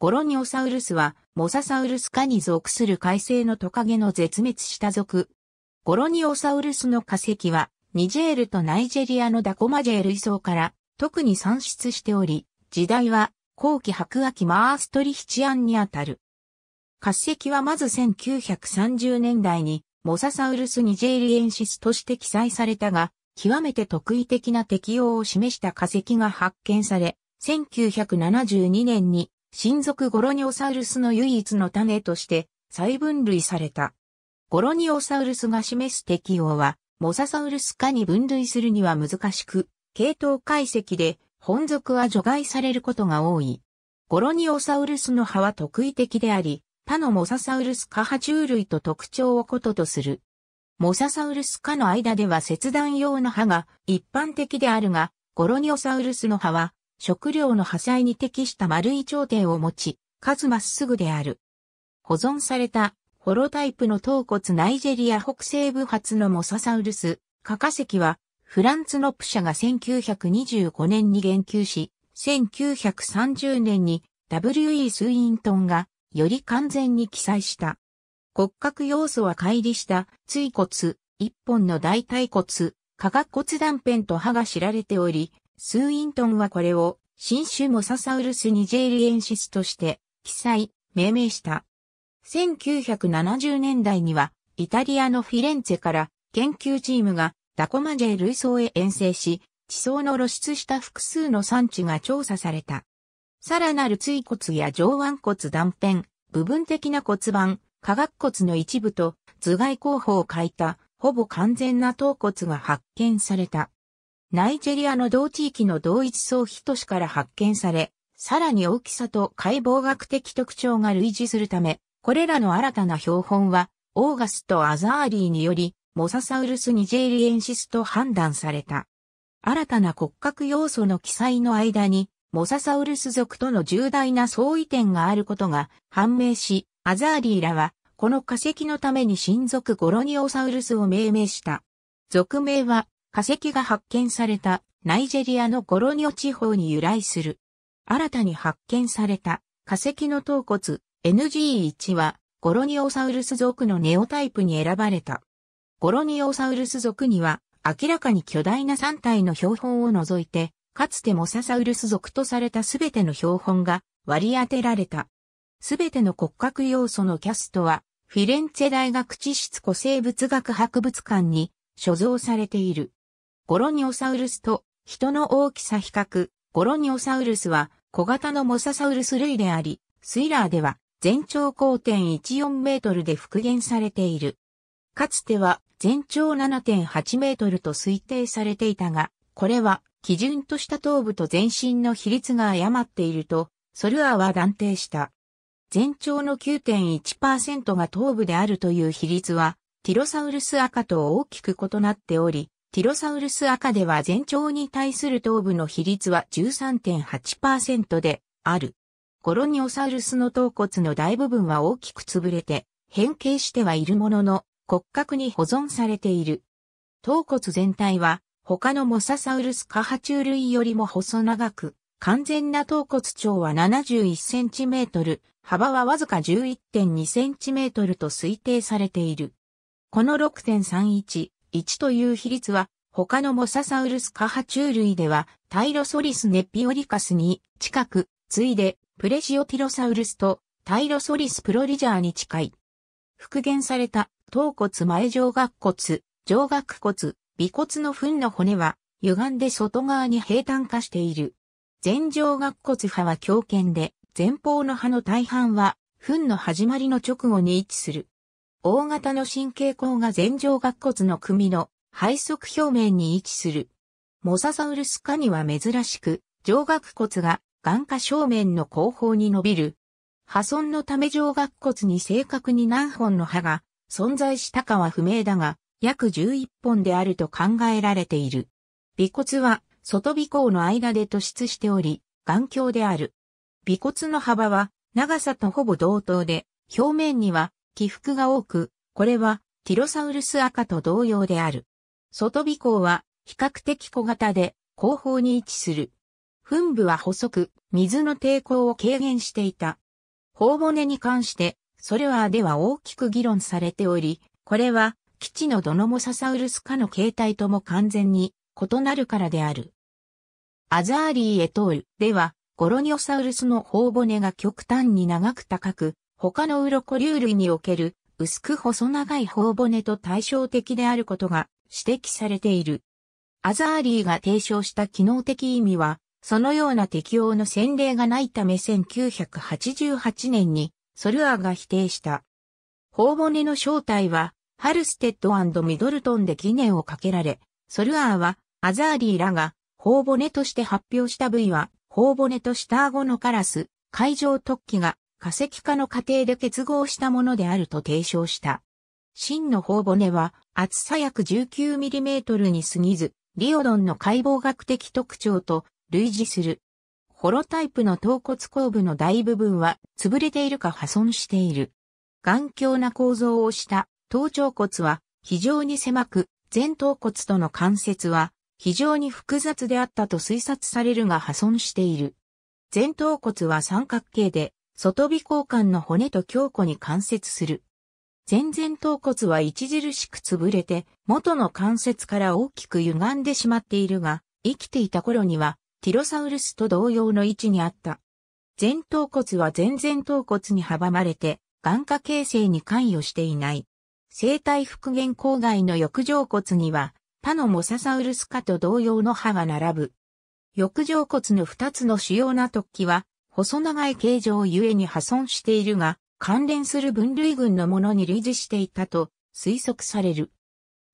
ゴロニオサウルスは、モササウルス科に属する海星のトカゲの絶滅した属。ゴロニオサウルスの化石は、ニジェールとナイジェリアのダコマジェール遺草から、特に産出しており、時代は、後期白亜紀マーストリヒチアンにあたる。化石はまず1930年代に、モササウルス・ニジェーリエンシスとして記載されたが、極めて特異的な適用を示した化石が発見され、1972年に親族ゴロニオサウルスの唯一の種として再分類された。ゴロニオサウルスが示す適応は、モササウルス科に分類するには難しく、系統解析で本属は除外されることが多い。ゴロニオサウルスの歯は特異的であり、他のモササウルス科爬虫類と特徴を異とする。モササウルス科の間では切断用の歯が一般的であるが、ゴロニオサウルスの歯は食料の破砕に適した丸い頂点を持ち、数まっすぐである。保存されたホロタイプの頭骨ナイジェリア北西部発のモササウルス、カカ石は、フランツップ社が1925年に言及し、1930年に W.E. スイントンがより完全に記載した。骨格要素は乖離した椎骨、一本の大腿骨、下顎骨断片と歯が知られており、スーイントンはこれを新種モササウルスニジェーリエンシスとして記載、命名した。1970年代にはイタリアのフィレンツェから研究チームがダコマジェ類層へ遠征し、地層の露出した複数の産地が調査された。さらなる椎骨や上腕骨断片、部分的な骨盤、化学骨の一部と頭蓋後方を欠いたほぼ完全な頭骨が発見された。ナイジェリアの同地域の同一層皮都市から発見され、さらに大きさと解剖学的特徴が類似するため、これらの新たな標本は、オーガスとアザーリーにより、モササウルス・ニジェリエンシスと判断された。新たな骨格要素の記載の間に、モササウルス族との重大な相違点があることが判明し、アザーリーらは、この化石のために新属ゴロニオサウルスを命名した。属名は、化石が発見されたナイジェリアのゴロニオ地方に由来する。新たに発見された化石の頭骨 NG1 はゴロニオサウルス属のネオタイプに選ばれた。ゴロニオサウルス属には明らかに巨大な3体の標本を除いて、かつてモササウルス族とされたすべての標本が割り当てられた。すべての骨格要素のキャストは、フィレンツェ大学地質古生物学博物館に所蔵されている。ゴロニオサウルスと人の大きさ比較。ゴロニオサウルスは小型のモササウルス類であり、スイラーでは全長5.14メートルで復元されている。かつては全長7.8メートルと推定されていたが、これは基準とした頭部と全身の比率が誤っていると、ソルアーは断定した。全長の9.1%が頭部であるという比率は、ティロサウルス赤と大きく異なっており、ティロサウルス赤では全長に対する頭部の比率は13.8%である。ゴロニオサウルスの頭骨の大部分は大きく潰れて変形してはいるものの骨格に保存されている。頭骨全体は他のモササウルス下爬虫類よりも細長く、完全な頭骨長は 71cm、幅はわずか 11.2cm と推定されている。この6.31 1という比率は、他のモササウルス科爬虫類では、タイロソリスネピオリカスに近く、次いで、プレシオティロサウルスとタイロソリスプロリジャーに近い。復元された、頭骨前上顎骨、上顎骨、尾骨の糞の骨は、歪んで外側に平坦化している。前上顎骨歯は強肩で、前方の歯の大半は、糞の始まりの直後に位置する。大型の神経孔が前上顎骨の組の背側表面に位置する。モササウルス科には珍しく、上顎骨が眼下正面の後方に伸びる。破損のため上顎骨に正確に何本の歯が存在したかは不明だが、約11本であると考えられている。尾骨は外尾孔の間で突出しており、眼鏡である。尾骨の幅は長さとほぼ同等で、表面には起伏が多く、これはティロサウルス赤と同様である。外尾行は比較的小型で後方に位置する。噴部は細く、水の抵抗を軽減していた。頬骨に関して、それはでは大きく議論されており、これは基地のドノモササウルス科の形態とも完全に異なるからである。アザーリーエトールでは、ゴロニオサウルスの頬骨が極端に長く高く、他の鱗竜類における薄く細長い頬骨と対照的であることが指摘されている。アザーリーが提唱した機能的意味は、そのような適応の先例がないため1988年にソルアーが否定した。頬骨の正体は、ハルステッドミドルトンで疑念をかけられ、ソルアーはアザーリーらが頬骨として発表した部位は、頬骨と下顎のカラス、海上突起が化石化の過程で結合したものであると提唱した。真の頬骨は厚さ約 19mm に過ぎず、リオドンの解剖学的特徴と類似する。ホロタイプの頭骨後部の大部分は潰れているか破損している。頑強な構造をした頭頂骨は非常に狭く、前頭骨との関節は非常に複雑であったと推察されるが破損している。前頭骨は三角形で外尾交換の骨と強固に関節する。前前頭骨は著しく潰れて、元の関節から大きく歪んでしまっているが、生きていた頃には、ティロサウルスと同様の位置にあった。前頭骨は前前頭骨に阻まれて、眼下形成に関与していない。生体復元郊外の翼状骨には、他のモササウルス科と同様の歯が並ぶ。翼状骨の二つの主要な突起は、細長い形状ゆえに破損しているが、関連する分類群のものに類似していたと推測される。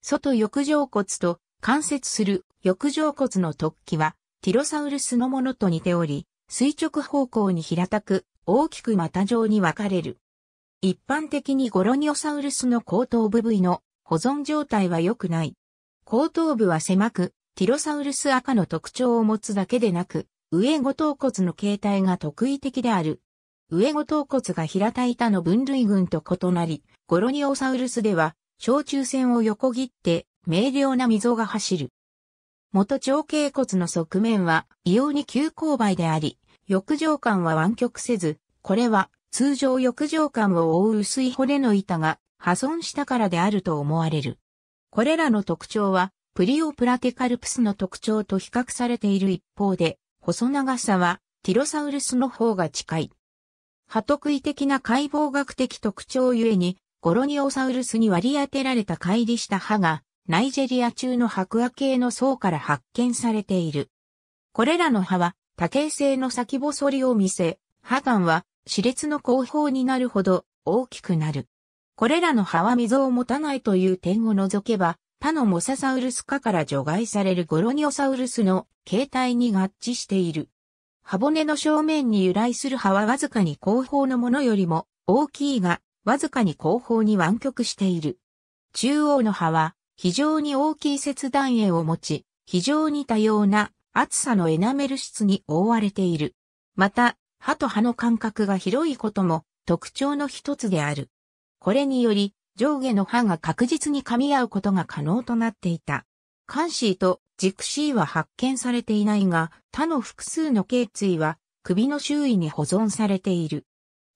外翼上骨と関節する翼上骨の突起は、ティロサウルスのものと似ており、垂直方向に平たく、大きく股状に分かれる。一般的にゴロニオサウルスの後頭部部の保存状態は良くない。後頭部は狭く、ティロサウルス赤の特徴を持つだけでなく、上後頭骨の形態が特異的である。上後頭骨が平たい他の分類群と異なり、ゴロニオサウルスでは、小中線を横切って、明瞭な溝が走る。元長頸骨の側面は異様に急勾配であり、翼状間は湾曲せず、これは通常翼状間を覆う薄い骨の板が破損したからであると思われる。これらの特徴は、プリオプラテカルプスの特徴と比較されている一方で、細長さはティロサウルスの方が近い。トクイ的な解剖学的特徴ゆえに、ゴロニオサウルスに割り当てられた乖離した歯が、ナイジェリア中の白亜系の層から発見されている。これらの歯は多形性の先細りを見せ、歯間は歯列の後方になるほど大きくなる。これらの歯は溝を持たないという点を除けば、他のモササウルス科から除外されるゴロニオサウルスの形態に合致している。歯骨の正面に由来する歯はわずかに後方のものよりも大きいが、わずかに後方に湾曲している。中央の歯は非常に大きい切断炎を持ち、非常に多様な厚さのエナメル質に覆われている。また、歯と歯の間隔が広いことも特徴の一つである。これにより、上下の刃が確実に噛み合うことが可能となっていた。カンシーとジクシーは発見されていないが、他の複数の頸椎は首の周囲に保存されている。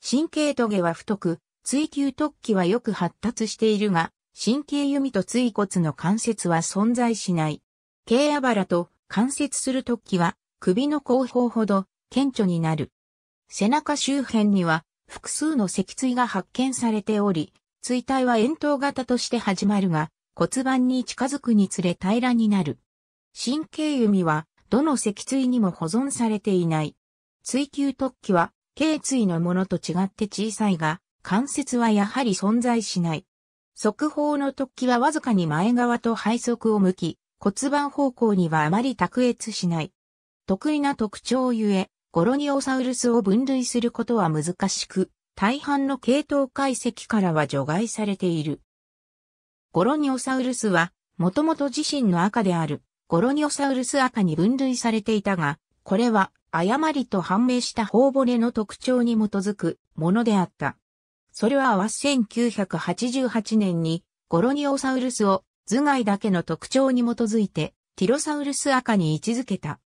神経棘は太く、椎球突起はよく発達しているが、神経弓と椎骨の関節は存在しない。頸あばらと関節する突起は首の後方ほど顕著になる。背中周辺には複数の脊椎が発見されており、椎体は円筒型として始まるが、骨盤に近づくにつれ平らになる。神経弓は、どの脊椎にも保存されていない。椎球突起は、頸椎のものと違って小さいが、関節はやはり存在しない。側方の突起はわずかに前側と背側を向き、骨盤方向にはあまり卓越しない。得意な特徴ゆえ、ゴロニオサウルスを分類することは難しく、大半の系統解析からは除外されている。ゴロニオサウルスは、もともと自身の赤である、ゴロニオサウルス赤に分類されていたが、これは、誤りと判明した頬骨の特徴に基づくものであった。それは1988年に、ゴロニオサウルスを頭蓋だけの特徴に基づいて、ティロサウルス赤に位置づけた。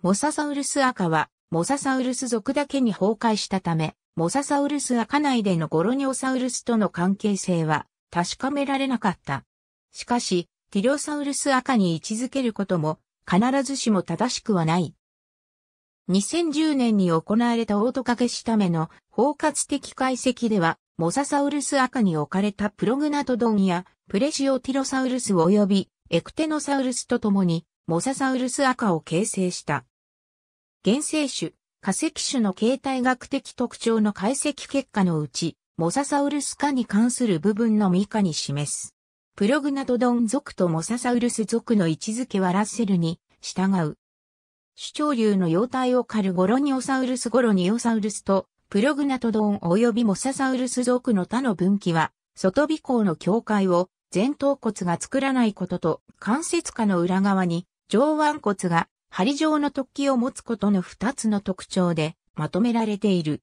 モササウルス赤は、モササウルス属だけに崩壊したため、モササウルスは家内でのゴロニオサウルスとの関係性は確かめられなかった。しかし、ティロサウルス赤に位置づけることも必ずしも正しくはない。2010年に行われたオート掛けしための包括的解析では、モササウルス赤に置かれたプログナトドンやプレシオティロサウルス及びエクテノサウルスと共にモササウルス赤を形成した。原生種化石種の形態学的特徴の解析結果のうち、モササウルス化に関する部分のみかに示す。プログナトドン族とモササウルス族の位置づけはラッセルに従う。主張流の容態を狩るゴロニオサウルスゴロニオサウルスとプログナトドン及びモササウルス族の他の分岐は外尾行の境界を前頭骨が作らないことと関節下の裏側に上腕骨が針状の突起を持つことの2つの特徴でまとめられている。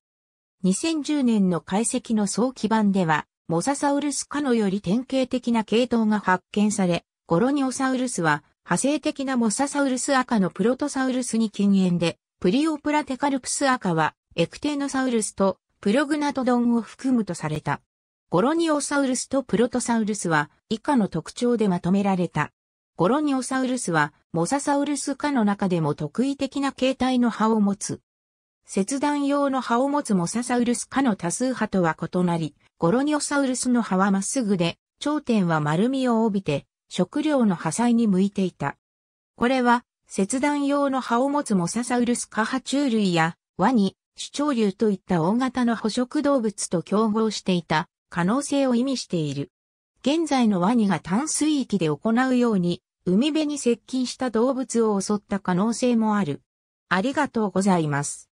2010年の解析の早期版では、モササウルス科のより典型的な系統が発見され、ゴロニオサウルスは派生的なモササウルス赤のプロトサウルスに禁煙で、プリオプラテカルプス赤はエクテノサウルスとプログナトドンを含むとされた。ゴロニオサウルスとプロトサウルスは以下の特徴でまとめられた。ゴロニオサウルスは、モササウルス科の中でも特異的な形態の歯を持つ。切断用の歯を持つモササウルス科の多数派とは異なり、ゴロニオサウルスの歯はまっすぐで、頂点は丸みを帯びて、食料の破砕に向いていた。これは、切断用の歯を持つモササウルス科爬虫類や、ワニ、主張竜といった大型の捕食動物と競合していた可能性を意味している。現在のワニが淡水域で行うように、海辺に接近した動物を襲った可能性もある。ありがとうございます。